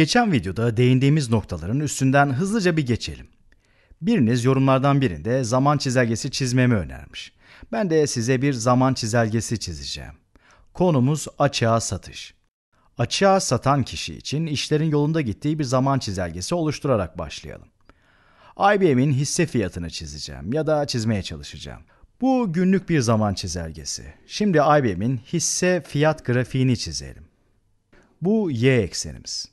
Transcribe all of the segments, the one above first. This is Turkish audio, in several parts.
Geçen videoda değindiğimiz noktaların üstünden hızlıca bir geçelim. Biriniz yorumlardan birinde zaman çizelgesi çizmemi önermiş. Ben de size bir zaman çizelgesi çizeceğim. Konumuz açığa satış. Açığa satan kişi için işlerin yolunda gittiği bir zaman çizelgesi oluşturarak başlayalım. IBM'in hisse fiyatını çizeceğim ya da çizmeye çalışacağım. Bu günlük bir zaman çizelgesi. Şimdi IBM'in hisse fiyat grafiğini çizelim. Bu y eksenimiz.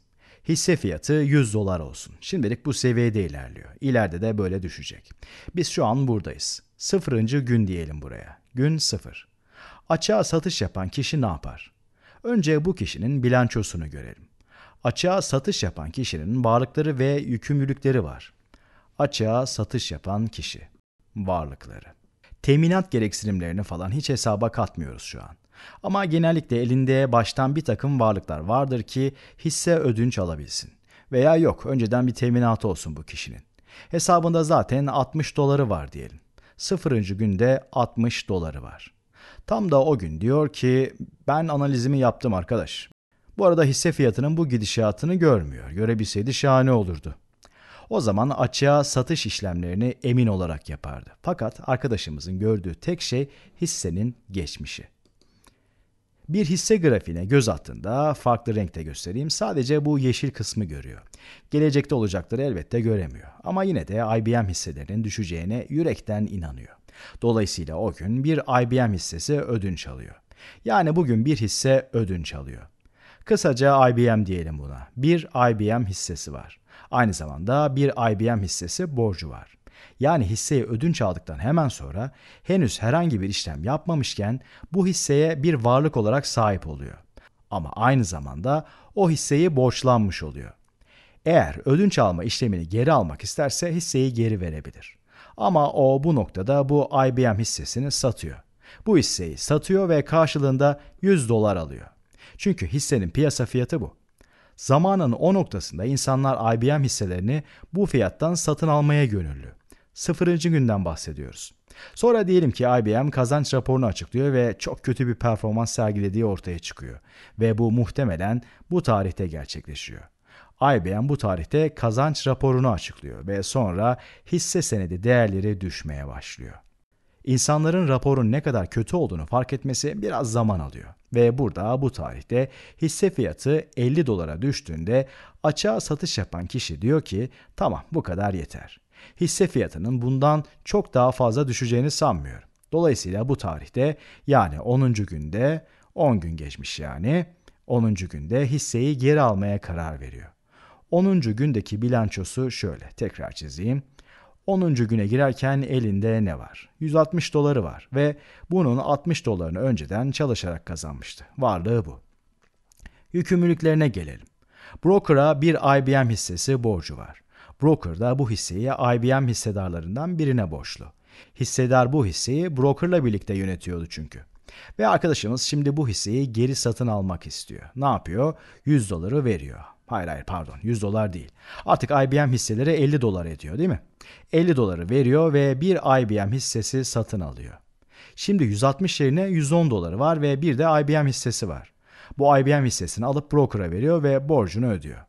Hisse fiyatı 100 dolar olsun. Şimdilik bu seviyede ilerliyor. İleride de böyle düşecek. Biz şu an buradayız. Sıfırıncı gün diyelim buraya. Gün sıfır. Açığa satış yapan kişi ne yapar? Önce bu kişinin bilançosunu görelim. Açığa satış yapan kişinin varlıkları ve yükümlülükleri var. Açığa satış yapan kişi. Varlıkları. Teminat gereksinimlerini falan hiç hesaba katmıyoruz şu an. Ama genellikle elinde baştan bir takım varlıklar vardır ki hisse ödünç alabilsin. Veya yok önceden bir teminatı olsun bu kişinin. Hesabında zaten 60 doları var diyelim. Sıfırıncı günde 60 doları var. Tam da o gün diyor ki ben analizimi yaptım arkadaş. Bu arada hisse fiyatının bu gidişatını görmüyor. Görebilseydi şahane olurdu. O zaman açığa satış işlemlerini emin olarak yapardı. Fakat arkadaşımızın gördüğü tek şey hissenin geçmişi. Bir hisse grafiğine göz attığında farklı renkte göstereyim sadece bu yeşil kısmı görüyor. Gelecekte olacakları elbette göremiyor ama yine de IBM hisselerinin düşeceğine yürekten inanıyor. Dolayısıyla o gün bir IBM hissesi ödünç alıyor. Yani bugün bir hisse ödünç alıyor. Kısaca IBM diyelim buna. Bir IBM hissesi var. Aynı zamanda bir IBM hissesi borcu var. Yani hisseye ödünç aldıktan hemen sonra henüz herhangi bir işlem yapmamışken bu hisseye bir varlık olarak sahip oluyor. Ama aynı zamanda o hisseyi borçlanmış oluyor. Eğer ödünç alma işlemini geri almak isterse hisseyi geri verebilir. Ama o bu noktada bu IBM hissesini satıyor. Bu hisseyi satıyor ve karşılığında 100 dolar alıyor. Çünkü hissenin piyasa fiyatı bu. Zamanın o noktasında insanlar IBM hisselerini bu fiyattan satın almaya gönüllü sıfırıncı günden bahsediyoruz. Sonra diyelim ki IBM kazanç raporunu açıklıyor ve çok kötü bir performans sergilediği ortaya çıkıyor. Ve bu muhtemelen bu tarihte gerçekleşiyor. IBM bu tarihte kazanç raporunu açıklıyor ve sonra hisse senedi değerleri düşmeye başlıyor. İnsanların raporun ne kadar kötü olduğunu fark etmesi biraz zaman alıyor. Ve burada bu tarihte hisse fiyatı 50 dolara düştüğünde açığa satış yapan kişi diyor ki tamam bu kadar yeter. Hisse fiyatının bundan çok daha fazla düşeceğini sanmıyorum. Dolayısıyla bu tarihte yani 10. günde 10 gün geçmiş yani 10. günde hisseyi geri almaya karar veriyor. 10. gündeki bilançosu şöyle tekrar çizeyim. 10. güne girerken elinde ne var? 160 doları var ve bunun 60 dolarını önceden çalışarak kazanmıştı. Varlığı bu. Yükümlülüklerine gelelim. Broker'a bir IBM hissesi borcu var. Broker da bu hisseyi IBM hissedarlarından birine borçlu. Hissedar bu hisseyi brokerla birlikte yönetiyordu çünkü. Ve arkadaşımız şimdi bu hisseyi geri satın almak istiyor. Ne yapıyor? 100 doları veriyor. Hayır hayır pardon 100 dolar değil. Artık IBM hisseleri 50 dolar ediyor değil mi? 50 doları veriyor ve bir IBM hissesi satın alıyor. Şimdi 160 yerine 110 doları var ve bir de IBM hissesi var. Bu IBM hissesini alıp broker'a veriyor ve borcunu ödüyor.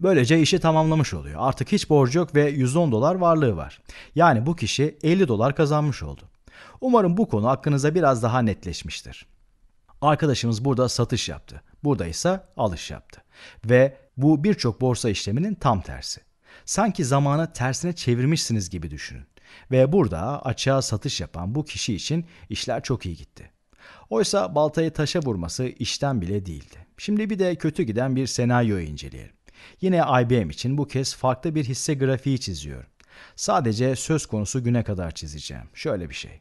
Böylece işi tamamlamış oluyor. Artık hiç borcu yok ve 110 dolar varlığı var. Yani bu kişi 50 dolar kazanmış oldu. Umarım bu konu aklınıza biraz daha netleşmiştir. Arkadaşımız burada satış yaptı. Burada ise alış yaptı. Ve bu birçok borsa işleminin tam tersi. Sanki zamanı tersine çevirmişsiniz gibi düşünün. Ve burada açığa satış yapan bu kişi için işler çok iyi gitti. Oysa baltayı taşa vurması işten bile değildi. Şimdi bir de kötü giden bir senaryoyu inceleyelim. Yine IBM için bu kez farklı bir hisse grafiği çiziyorum. Sadece söz konusu güne kadar çizeceğim. Şöyle bir şey.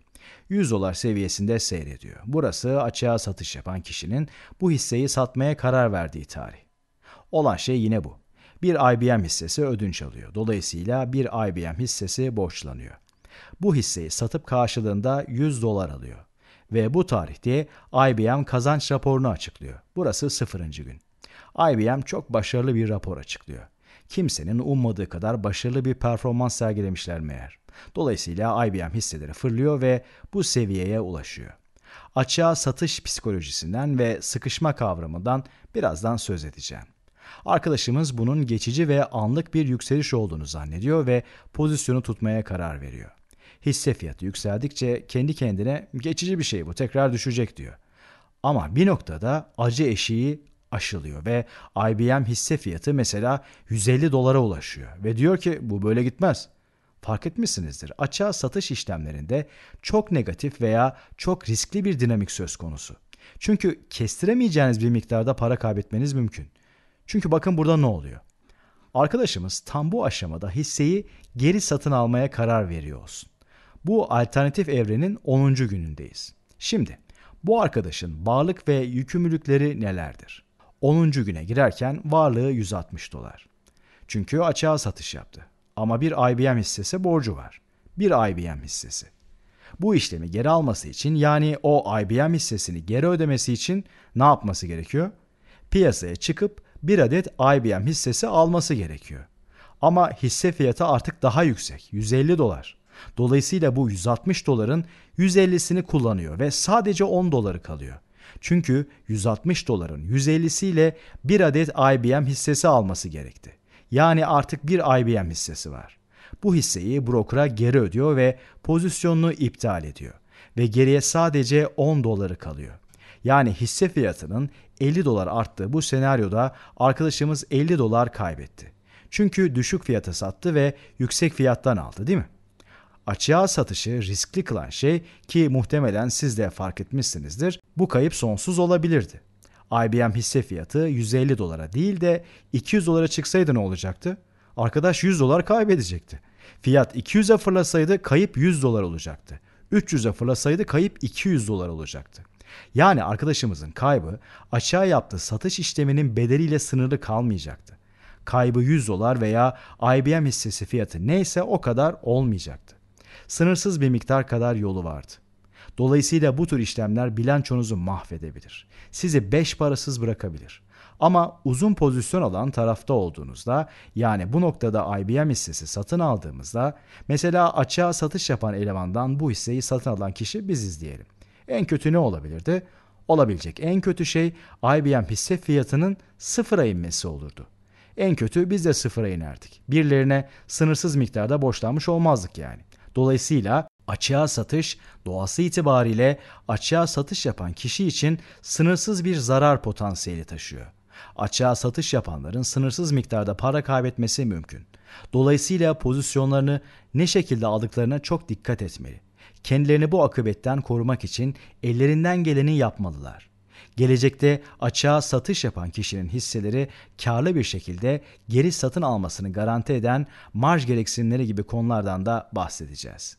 100 dolar seviyesinde seyrediyor. Burası açığa satış yapan kişinin bu hisseyi satmaya karar verdiği tarih. Olan şey yine bu. Bir IBM hissesi ödünç alıyor. Dolayısıyla bir IBM hissesi borçlanıyor. Bu hisseyi satıp karşılığında 100 dolar alıyor. Ve bu tarihte IBM kazanç raporunu açıklıyor. Burası sıfırıncı gün. IBM çok başarılı bir rapor açıklıyor. Kimsenin ummadığı kadar başarılı bir performans sergilemişler meğer. Dolayısıyla IBM hisseleri fırlıyor ve bu seviyeye ulaşıyor. Açığa satış psikolojisinden ve sıkışma kavramından birazdan söz edeceğim. Arkadaşımız bunun geçici ve anlık bir yükseliş olduğunu zannediyor ve pozisyonu tutmaya karar veriyor. Hisse fiyatı yükseldikçe kendi kendine geçici bir şey bu tekrar düşecek diyor. Ama bir noktada acı eşiği aşılıyor ve IBM hisse fiyatı mesela 150 dolara ulaşıyor ve diyor ki bu böyle gitmez. Fark etmişsinizdir. Açığa satış işlemlerinde çok negatif veya çok riskli bir dinamik söz konusu. Çünkü kestiremeyeceğiniz bir miktarda para kaybetmeniz mümkün. Çünkü bakın burada ne oluyor? Arkadaşımız tam bu aşamada hisseyi geri satın almaya karar veriyor olsun. Bu alternatif evrenin 10. günündeyiz. Şimdi bu arkadaşın varlık ve yükümlülükleri nelerdir? 10. güne girerken varlığı 160 dolar. Çünkü açığa satış yaptı. Ama bir IBM hissesi borcu var. Bir IBM hissesi. Bu işlemi geri alması için yani o IBM hissesini geri ödemesi için ne yapması gerekiyor? Piyasaya çıkıp bir adet IBM hissesi alması gerekiyor. Ama hisse fiyatı artık daha yüksek, 150 dolar. Dolayısıyla bu 160 doların 150'sini kullanıyor ve sadece 10 doları kalıyor. Çünkü 160 doların 150'siyle bir adet IBM hissesi alması gerekti. Yani artık bir IBM hissesi var. Bu hisseyi brokera geri ödüyor ve pozisyonunu iptal ediyor ve geriye sadece 10 doları kalıyor. Yani hisse fiyatının 50 dolar arttığı bu senaryoda arkadaşımız 50 dolar kaybetti. Çünkü düşük fiyata sattı ve yüksek fiyattan aldı değil mi? Açığa satışı riskli kılan şey ki muhtemelen siz de fark etmişsinizdir, bu kayıp sonsuz olabilirdi. IBM hisse fiyatı 150 dolara değil de 200 dolara çıksaydı ne olacaktı? Arkadaş 100 dolar kaybedecekti. Fiyat 200'e fırlasaydı kayıp 100 dolar olacaktı. 300'e fırlasaydı kayıp 200 dolar olacaktı. Yani arkadaşımızın kaybı açığa yaptığı satış işleminin bedeliyle sınırlı kalmayacaktı. Kaybı 100 dolar veya IBM hissesi fiyatı neyse o kadar olmayacaktı sınırsız bir miktar kadar yolu vardı. Dolayısıyla bu tür işlemler bilançonuzu mahvedebilir. Sizi beş parasız bırakabilir. Ama uzun pozisyon alan tarafta olduğunuzda yani bu noktada IBM hissesi satın aldığımızda mesela açığa satış yapan elemandan bu hisseyi satın alan kişi biziz diyelim. En kötü ne olabilirdi? Olabilecek en kötü şey IBM hisse fiyatının sıfıra inmesi olurdu. En kötü biz de sıfıra inerdik. Birilerine sınırsız miktarda borçlanmış olmazdık yani. Dolayısıyla açığa satış doğası itibariyle açığa satış yapan kişi için sınırsız bir zarar potansiyeli taşıyor. Açığa satış yapanların sınırsız miktarda para kaybetmesi mümkün. Dolayısıyla pozisyonlarını ne şekilde aldıklarına çok dikkat etmeli. Kendilerini bu akıbetten korumak için ellerinden geleni yapmalılar. Gelecekte açığa satış yapan kişinin hisseleri karlı bir şekilde geri satın almasını garanti eden marj gereksinimleri gibi konulardan da bahsedeceğiz.